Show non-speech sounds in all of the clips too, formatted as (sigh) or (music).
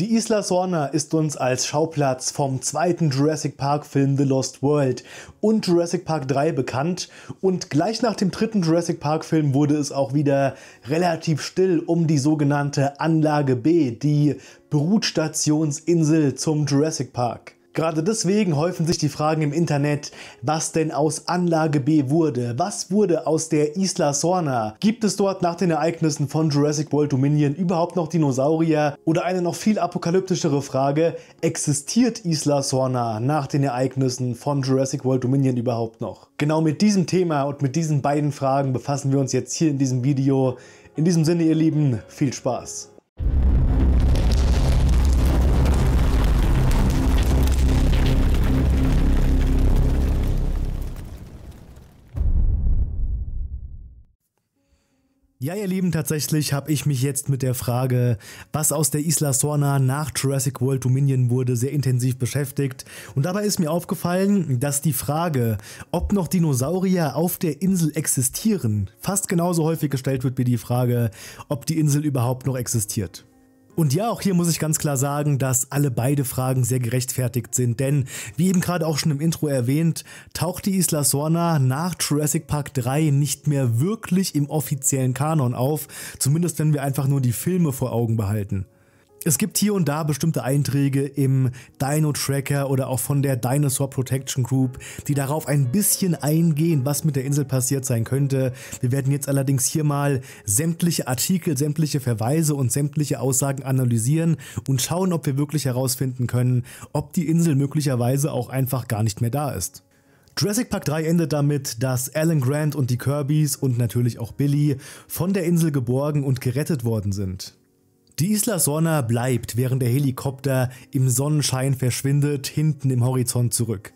Die Isla Sorna ist uns als Schauplatz vom zweiten Jurassic Park Film The Lost World und Jurassic Park 3 bekannt und gleich nach dem dritten Jurassic Park Film wurde es auch wieder relativ still um die sogenannte Anlage B, die Brutstationsinsel zum Jurassic Park. Gerade deswegen häufen sich die Fragen im Internet, was denn aus Anlage B wurde, was wurde aus der Isla Sorna, gibt es dort nach den Ereignissen von Jurassic World Dominion überhaupt noch Dinosaurier oder eine noch viel apokalyptischere Frage, existiert Isla Sorna nach den Ereignissen von Jurassic World Dominion überhaupt noch? Genau mit diesem Thema und mit diesen beiden Fragen befassen wir uns jetzt hier in diesem Video. In diesem Sinne ihr Lieben, viel Spaß! Ja, ihr Lieben, tatsächlich habe ich mich jetzt mit der Frage, was aus der Isla Sorna nach Jurassic World Dominion wurde, sehr intensiv beschäftigt. Und dabei ist mir aufgefallen, dass die Frage, ob noch Dinosaurier auf der Insel existieren, fast genauso häufig gestellt wird wie die Frage, ob die Insel überhaupt noch existiert. Und ja, auch hier muss ich ganz klar sagen, dass alle beide Fragen sehr gerechtfertigt sind, denn wie eben gerade auch schon im Intro erwähnt, taucht die Isla Sorna nach Jurassic Park 3 nicht mehr wirklich im offiziellen Kanon auf, zumindest wenn wir einfach nur die Filme vor Augen behalten. Es gibt hier und da bestimmte Einträge im Dino Tracker oder auch von der Dinosaur Protection Group, die darauf ein bisschen eingehen, was mit der Insel passiert sein könnte. Wir werden jetzt allerdings hier mal sämtliche Artikel, sämtliche Verweise und sämtliche Aussagen analysieren und schauen, ob wir wirklich herausfinden können, ob die Insel möglicherweise auch einfach gar nicht mehr da ist. Jurassic Park 3 endet damit, dass Alan Grant und die Kirbys und natürlich auch Billy von der Insel geborgen und gerettet worden sind. Die Isla Sorna bleibt, während der Helikopter im Sonnenschein verschwindet, hinten im Horizont zurück.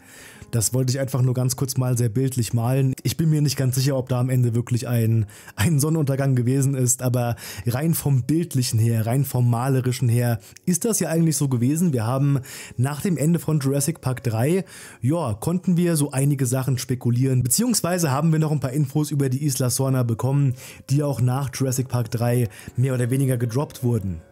Das wollte ich einfach nur ganz kurz mal sehr bildlich malen. Ich bin mir nicht ganz sicher, ob da am Ende wirklich ein, ein Sonnenuntergang gewesen ist, aber rein vom bildlichen her, rein vom malerischen her, ist das ja eigentlich so gewesen. Wir haben nach dem Ende von Jurassic Park 3, ja, konnten wir so einige Sachen spekulieren, beziehungsweise haben wir noch ein paar Infos über die Isla Sorna bekommen, die auch nach Jurassic Park 3 mehr oder weniger gedroppt wurden.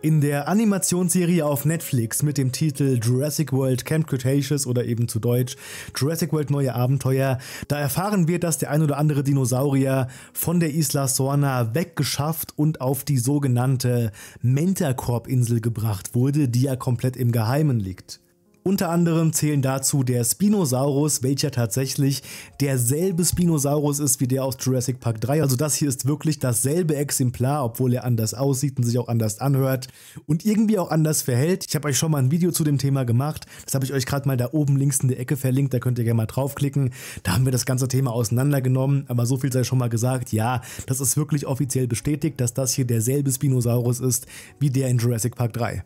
In der Animationsserie auf Netflix mit dem Titel Jurassic World Camp Cretaceous oder eben zu Deutsch Jurassic World Neue Abenteuer, da erfahren wir, dass der ein oder andere Dinosaurier von der Isla Sorna weggeschafft und auf die sogenannte Mentacorp-Insel gebracht wurde, die ja komplett im Geheimen liegt. Unter anderem zählen dazu der Spinosaurus, welcher tatsächlich derselbe Spinosaurus ist wie der aus Jurassic Park 3. Also das hier ist wirklich dasselbe Exemplar, obwohl er anders aussieht und sich auch anders anhört und irgendwie auch anders verhält. Ich habe euch schon mal ein Video zu dem Thema gemacht. Das habe ich euch gerade mal da oben links in der Ecke verlinkt. Da könnt ihr gerne mal draufklicken. Da haben wir das ganze Thema auseinandergenommen. Aber so viel sei schon mal gesagt. Ja, das ist wirklich offiziell bestätigt, dass das hier derselbe Spinosaurus ist wie der in Jurassic Park 3.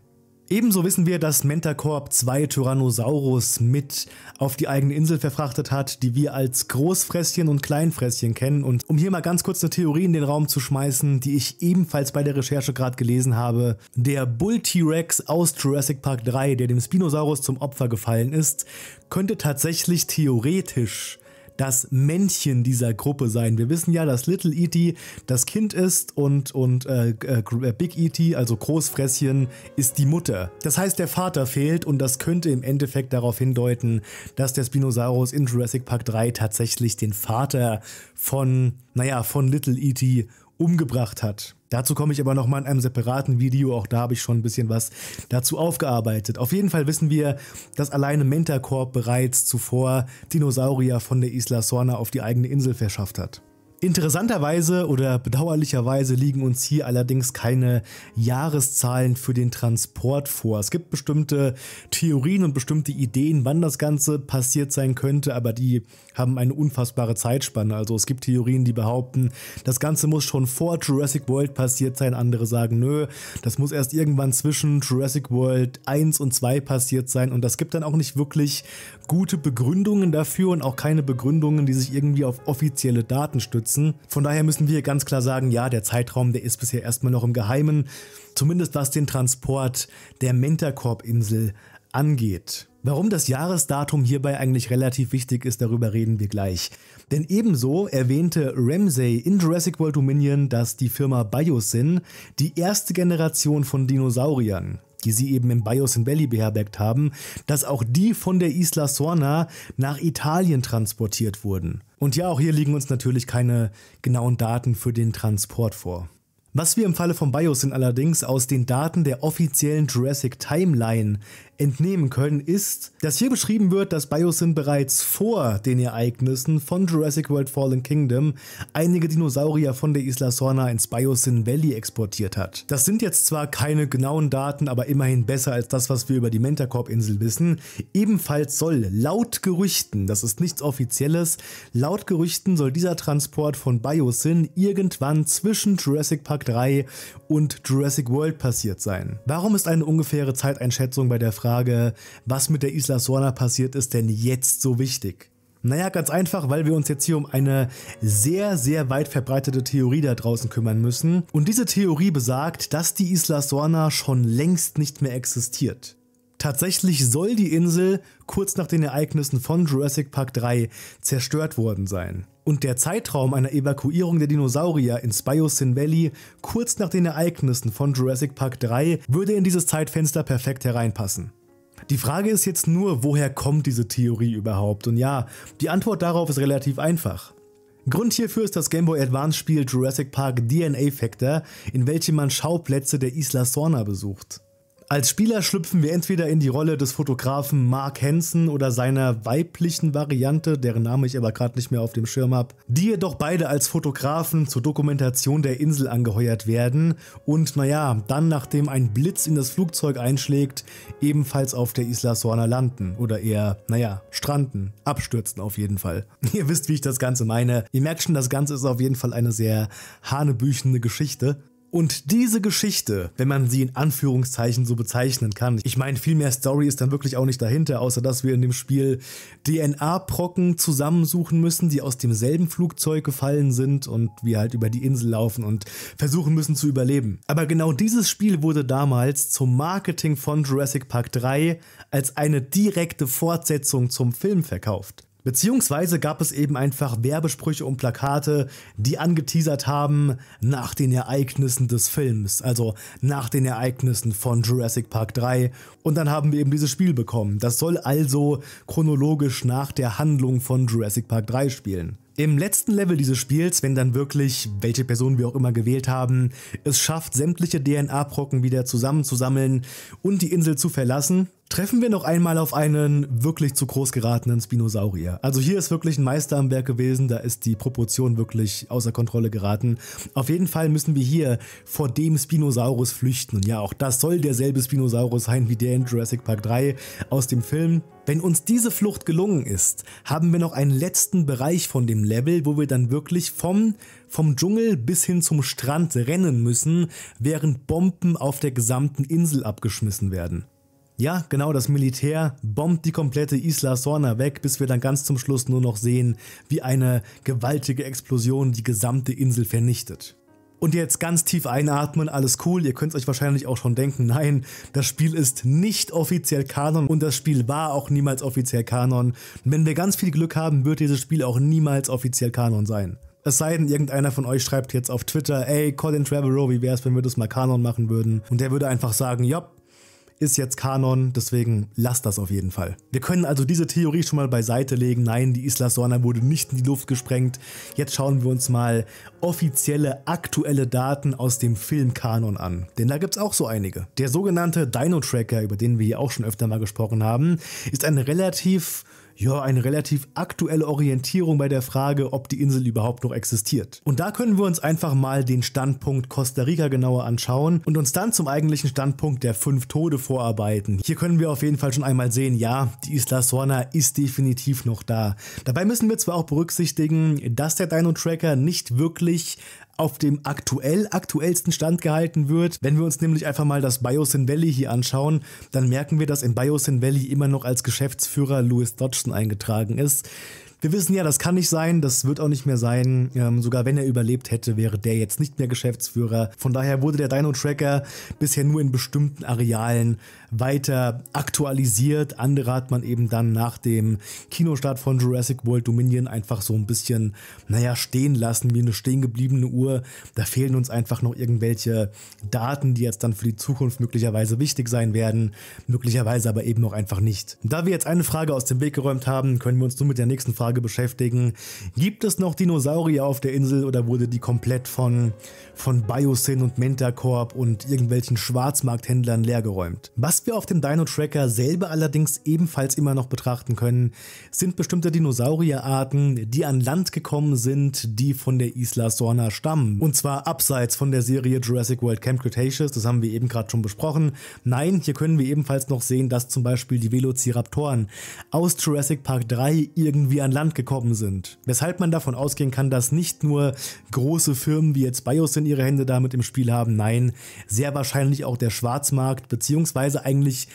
Ebenso wissen wir, dass Mentacorp zwei Tyrannosaurus mit auf die eigene Insel verfrachtet hat, die wir als Großfresschen und Kleinfresschen kennen. Und um hier mal ganz kurz eine Theorie in den Raum zu schmeißen, die ich ebenfalls bei der Recherche gerade gelesen habe, der Bull T-Rex aus Jurassic Park 3, der dem Spinosaurus zum Opfer gefallen ist, könnte tatsächlich theoretisch das Männchen dieser Gruppe sein. Wir wissen ja, dass Little E.T. das Kind ist und, und äh, äh, äh Big E.T., also Großfresschen, ist die Mutter. Das heißt, der Vater fehlt und das könnte im Endeffekt darauf hindeuten, dass der Spinosaurus in Jurassic Park 3 tatsächlich den Vater von, naja, von Little E.T. umgebracht hat. Dazu komme ich aber nochmal in einem separaten Video, auch da habe ich schon ein bisschen was dazu aufgearbeitet. Auf jeden Fall wissen wir, dass alleine Mentacorp bereits zuvor Dinosaurier von der Isla Sorna auf die eigene Insel verschafft hat. Interessanterweise oder bedauerlicherweise liegen uns hier allerdings keine Jahreszahlen für den Transport vor. Es gibt bestimmte Theorien und bestimmte Ideen, wann das Ganze passiert sein könnte, aber die haben eine unfassbare Zeitspanne. Also es gibt Theorien, die behaupten, das Ganze muss schon vor Jurassic World passiert sein. Andere sagen, nö, das muss erst irgendwann zwischen Jurassic World 1 und 2 passiert sein. Und das gibt dann auch nicht wirklich gute Begründungen dafür und auch keine Begründungen, die sich irgendwie auf offizielle Daten stützen. Von daher müssen wir ganz klar sagen, ja, der Zeitraum, der ist bisher erstmal noch im Geheimen, zumindest was den Transport der Mentacorp-Insel angeht. Warum das Jahresdatum hierbei eigentlich relativ wichtig ist, darüber reden wir gleich. Denn ebenso erwähnte Ramsay in Jurassic World Dominion, dass die Firma Biosyn die erste Generation von Dinosauriern die sie eben im Bayos in Valley beherbergt haben, dass auch die von der Isla Sorna nach Italien transportiert wurden. Und ja, auch hier liegen uns natürlich keine genauen Daten für den Transport vor. Was wir im Falle von BIOS sind allerdings aus den Daten der offiziellen Jurassic Timeline entnehmen können, ist, dass hier beschrieben wird, dass Biosyn bereits vor den Ereignissen von Jurassic World Fallen Kingdom einige Dinosaurier von der Isla Sorna ins Biosyn Valley exportiert hat. Das sind jetzt zwar keine genauen Daten, aber immerhin besser als das, was wir über die Mentacorp-Insel wissen. Ebenfalls soll laut Gerüchten, das ist nichts Offizielles, laut Gerüchten soll dieser Transport von Biosyn irgendwann zwischen Jurassic Park 3 und Jurassic World passiert sein. Warum ist eine ungefähre Zeiteinschätzung bei der Frage, Frage, was mit der Isla Sorna passiert ist, denn jetzt so wichtig? Naja, ganz einfach, weil wir uns jetzt hier um eine sehr, sehr weit verbreitete Theorie da draußen kümmern müssen. Und diese Theorie besagt, dass die Isla Sorna schon längst nicht mehr existiert. Tatsächlich soll die Insel kurz nach den Ereignissen von Jurassic Park 3 zerstört worden sein. Und der Zeitraum einer Evakuierung der Dinosaurier ins Biosyn Valley kurz nach den Ereignissen von Jurassic Park 3 würde in dieses Zeitfenster perfekt hereinpassen. Die Frage ist jetzt nur, woher kommt diese Theorie überhaupt? Und ja, die Antwort darauf ist relativ einfach. Grund hierfür ist das Game Boy Advance Spiel Jurassic Park DNA Factor, in welchem man Schauplätze der Isla Sorna besucht. Als Spieler schlüpfen wir entweder in die Rolle des Fotografen Mark Hansen oder seiner weiblichen Variante, deren Name ich aber gerade nicht mehr auf dem Schirm habe, die jedoch beide als Fotografen zur Dokumentation der Insel angeheuert werden und naja, dann nachdem ein Blitz in das Flugzeug einschlägt, ebenfalls auf der Isla Sorna landen oder eher, naja, stranden, abstürzen auf jeden Fall. (laughs) Ihr wisst, wie ich das Ganze meine. Ihr merkt schon, das Ganze ist auf jeden Fall eine sehr hanebüchende Geschichte. Und diese Geschichte, wenn man sie in Anführungszeichen so bezeichnen kann, ich meine, viel mehr Story ist dann wirklich auch nicht dahinter, außer dass wir in dem Spiel DNA-Brocken zusammensuchen müssen, die aus demselben Flugzeug gefallen sind und wir halt über die Insel laufen und versuchen müssen zu überleben. Aber genau dieses Spiel wurde damals zum Marketing von Jurassic Park 3 als eine direkte Fortsetzung zum Film verkauft. Beziehungsweise gab es eben einfach Werbesprüche und Plakate, die angeteasert haben nach den Ereignissen des Films, also nach den Ereignissen von Jurassic Park 3. Und dann haben wir eben dieses Spiel bekommen. Das soll also chronologisch nach der Handlung von Jurassic Park 3 spielen. Im letzten Level dieses Spiels, wenn dann wirklich, welche Person wir auch immer gewählt haben, es schafft, sämtliche DNA-Brocken wieder zusammenzusammeln und die Insel zu verlassen, Treffen wir noch einmal auf einen wirklich zu groß geratenen Spinosaurier. Also hier ist wirklich ein Meister am Werk gewesen, da ist die Proportion wirklich außer Kontrolle geraten. Auf jeden Fall müssen wir hier vor dem Spinosaurus flüchten. Und ja, auch das soll derselbe Spinosaurus sein wie der in Jurassic Park 3 aus dem Film. Wenn uns diese Flucht gelungen ist, haben wir noch einen letzten Bereich von dem Level, wo wir dann wirklich vom, vom Dschungel bis hin zum Strand rennen müssen, während Bomben auf der gesamten Insel abgeschmissen werden. Ja, genau, das Militär bombt die komplette Isla Sorna weg, bis wir dann ganz zum Schluss nur noch sehen, wie eine gewaltige Explosion die gesamte Insel vernichtet. Und jetzt ganz tief einatmen, alles cool, ihr könnt es euch wahrscheinlich auch schon denken, nein, das Spiel ist nicht offiziell Kanon und das Spiel war auch niemals offiziell Kanon. Wenn wir ganz viel Glück haben, wird dieses Spiel auch niemals offiziell Kanon sein. Es sei denn, irgendeiner von euch schreibt jetzt auf Twitter, ey, Colin Trevorrow, wie wäre es, wenn wir das mal Kanon machen würden? Und der würde einfach sagen, jopp, ist jetzt Kanon, deswegen lasst das auf jeden Fall. Wir können also diese Theorie schon mal beiseite legen. Nein, die Isla Sorna wurde nicht in die Luft gesprengt. Jetzt schauen wir uns mal offizielle, aktuelle Daten aus dem Film Kanon an. Denn da gibt es auch so einige. Der sogenannte Dino Tracker, über den wir hier auch schon öfter mal gesprochen haben, ist ein relativ ja, eine relativ aktuelle Orientierung bei der Frage, ob die Insel überhaupt noch existiert. Und da können wir uns einfach mal den Standpunkt Costa Rica genauer anschauen und uns dann zum eigentlichen Standpunkt der fünf Tode vorarbeiten. Hier können wir auf jeden Fall schon einmal sehen, ja, die Isla Sorna ist definitiv noch da. Dabei müssen wir zwar auch berücksichtigen, dass der Dino-Tracker nicht wirklich auf dem aktuell aktuellsten Stand gehalten wird. Wenn wir uns nämlich einfach mal das Biosyn Valley hier anschauen, dann merken wir, dass im Biosyn Valley immer noch als Geschäftsführer Louis Dodgson eingetragen ist. Wir wissen ja, das kann nicht sein, das wird auch nicht mehr sein. Ähm, sogar wenn er überlebt hätte, wäre der jetzt nicht mehr Geschäftsführer. Von daher wurde der Dino-Tracker bisher nur in bestimmten Arealen weiter aktualisiert. Andere hat man eben dann nach dem Kinostart von Jurassic World Dominion einfach so ein bisschen, naja, stehen lassen, wie eine stehen gebliebene Uhr. Da fehlen uns einfach noch irgendwelche Daten, die jetzt dann für die Zukunft möglicherweise wichtig sein werden, möglicherweise aber eben noch einfach nicht. Da wir jetzt eine Frage aus dem Weg geräumt haben, können wir uns nun mit der nächsten Frage beschäftigen. Gibt es noch Dinosaurier auf der Insel oder wurde die komplett von, von Biosyn und Mentacorp und irgendwelchen Schwarzmarkthändlern leergeräumt? Was was wir auf dem Dino Tracker selber allerdings ebenfalls immer noch betrachten können, sind bestimmte Dinosaurierarten, die an Land gekommen sind, die von der Isla Sorna stammen. Und zwar abseits von der Serie Jurassic World Camp Cretaceous, das haben wir eben gerade schon besprochen. Nein, hier können wir ebenfalls noch sehen, dass zum Beispiel die Velociraptoren aus Jurassic Park 3 irgendwie an Land gekommen sind. Weshalb man davon ausgehen kann, dass nicht nur große Firmen wie jetzt Biosyn ihre Hände damit im Spiel haben, nein, sehr wahrscheinlich auch der Schwarzmarkt bzw eigentlich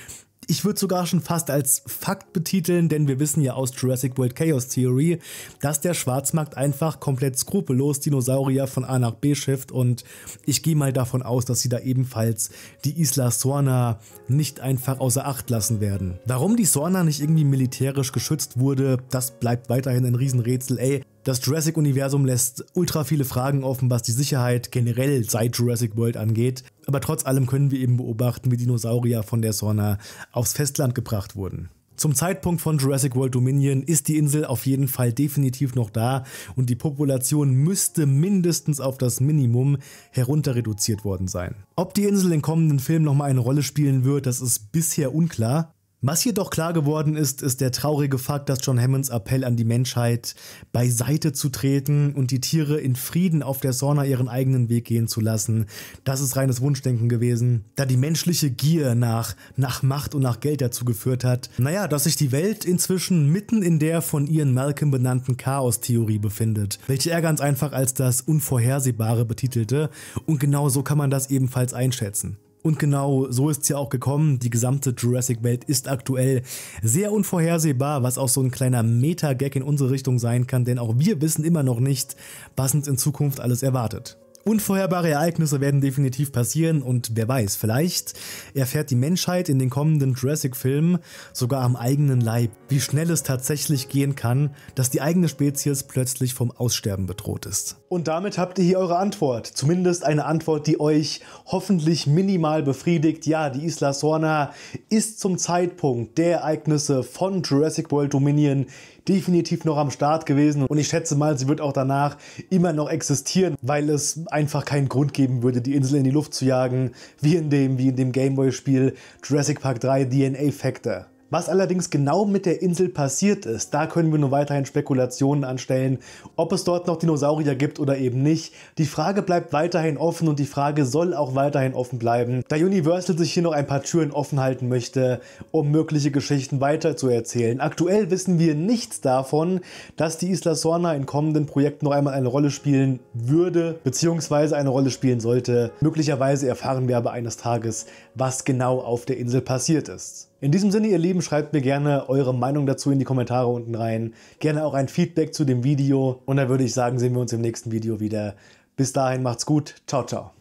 ich würde sogar schon fast als Fakt betiteln, denn wir wissen ja aus Jurassic World Chaos Theory, dass der Schwarzmarkt einfach komplett skrupellos Dinosaurier von A nach B schifft und ich gehe mal davon aus, dass sie da ebenfalls die Isla Sorna nicht einfach außer Acht lassen werden. Warum die Sorna nicht irgendwie militärisch geschützt wurde, das bleibt weiterhin ein Riesenrätsel, ey. Das Jurassic-Universum lässt ultra viele Fragen offen, was die Sicherheit generell seit Jurassic World angeht aber trotz allem können wir eben beobachten, wie Dinosaurier von der Sonne aufs Festland gebracht wurden. Zum Zeitpunkt von Jurassic World Dominion ist die Insel auf jeden Fall definitiv noch da und die Population müsste mindestens auf das Minimum herunter reduziert worden sein. Ob die Insel im kommenden Film nochmal eine Rolle spielen wird, das ist bisher unklar. Was jedoch klar geworden ist, ist der traurige Fakt, dass John Hammonds Appell an die Menschheit, beiseite zu treten und die Tiere in Frieden auf der Sauna ihren eigenen Weg gehen zu lassen, das ist reines Wunschdenken gewesen, da die menschliche Gier nach, nach Macht und nach Geld dazu geführt hat, naja, dass sich die Welt inzwischen mitten in der von Ian Malcolm benannten Chaos-Theorie befindet, welche er ganz einfach als das Unvorhersehbare betitelte und genau so kann man das ebenfalls einschätzen. Und genau so ist es ja auch gekommen. Die gesamte Jurassic-Welt ist aktuell sehr unvorhersehbar, was auch so ein kleiner Meta-Gag in unsere Richtung sein kann, denn auch wir wissen immer noch nicht, was uns in Zukunft alles erwartet. Unvorherbare Ereignisse werden definitiv passieren und wer weiß, vielleicht erfährt die Menschheit in den kommenden Jurassic-Filmen sogar am eigenen Leib, wie schnell es tatsächlich gehen kann, dass die eigene Spezies plötzlich vom Aussterben bedroht ist. Und damit habt ihr hier eure Antwort. Zumindest eine Antwort, die euch hoffentlich minimal befriedigt. Ja, die Isla Sorna ist zum Zeitpunkt der Ereignisse von Jurassic World Dominion definitiv noch am Start gewesen und ich schätze mal, sie wird auch danach immer noch existieren, weil es einfach keinen Grund geben würde, die Insel in die Luft zu jagen, wie in dem, wie in dem Gameboy-Spiel Jurassic Park 3 DNA Factor. Was allerdings genau mit der Insel passiert ist, da können wir nur weiterhin Spekulationen anstellen, ob es dort noch Dinosaurier gibt oder eben nicht. Die Frage bleibt weiterhin offen und die Frage soll auch weiterhin offen bleiben, da Universal sich hier noch ein paar Türen offen halten möchte, um mögliche Geschichten weiter zu erzählen. Aktuell wissen wir nichts davon, dass die Isla Sorna in kommenden Projekten noch einmal eine Rolle spielen würde, beziehungsweise eine Rolle spielen sollte. Möglicherweise erfahren wir aber eines Tages, was genau auf der Insel passiert ist. In diesem Sinne, ihr Lieben, schreibt mir gerne eure Meinung dazu in die Kommentare unten rein. Gerne auch ein Feedback zu dem Video. Und dann würde ich sagen, sehen wir uns im nächsten Video wieder. Bis dahin, macht's gut. Ciao, ciao.